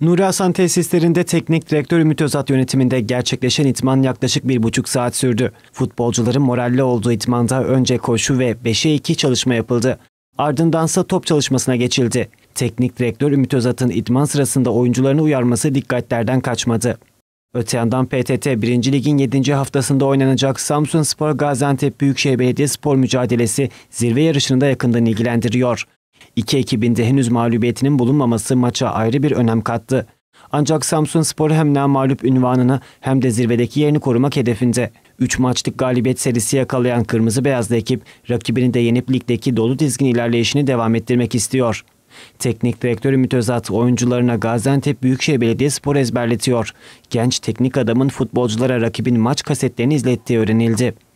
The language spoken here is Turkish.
Nuri Hasan tesislerinde teknik direktör Ümit Özat yönetiminde gerçekleşen itman yaklaşık bir buçuk saat sürdü. Futbolcuların moralli olduğu itmanda önce koşu ve 5'e 2 çalışma yapıldı. Ardındansa top çalışmasına geçildi. Teknik direktör Ümit Özat'ın idman sırasında oyuncularını uyarması dikkatlerden kaçmadı. Öte yandan PTT 1. Lig'in 7. haftasında oynanacak Samsun Spor Gaziantep Büyükşehir Belediyespor mücadelesi zirve yarışını da yakından ilgilendiriyor. İki ekibinde henüz mağlubiyetinin bulunmaması maça ayrı bir önem kattı. Ancak Samsun Spor hem mağlup ünvanını hem de zirvedeki yerini korumak hedefinde. 3 maçlık galibiyet serisi yakalayan Kırmızı Beyazlı ekip rakibini de yenip ligdeki dolu dizgin ilerleyişini devam ettirmek istiyor. Teknik direktörü Mütözat oyuncularına Gaziantep Büyükşehir Belediyespor ezberletiyor. Genç teknik adamın futbolculara rakibin maç kasetlerini izlettiği öğrenildi.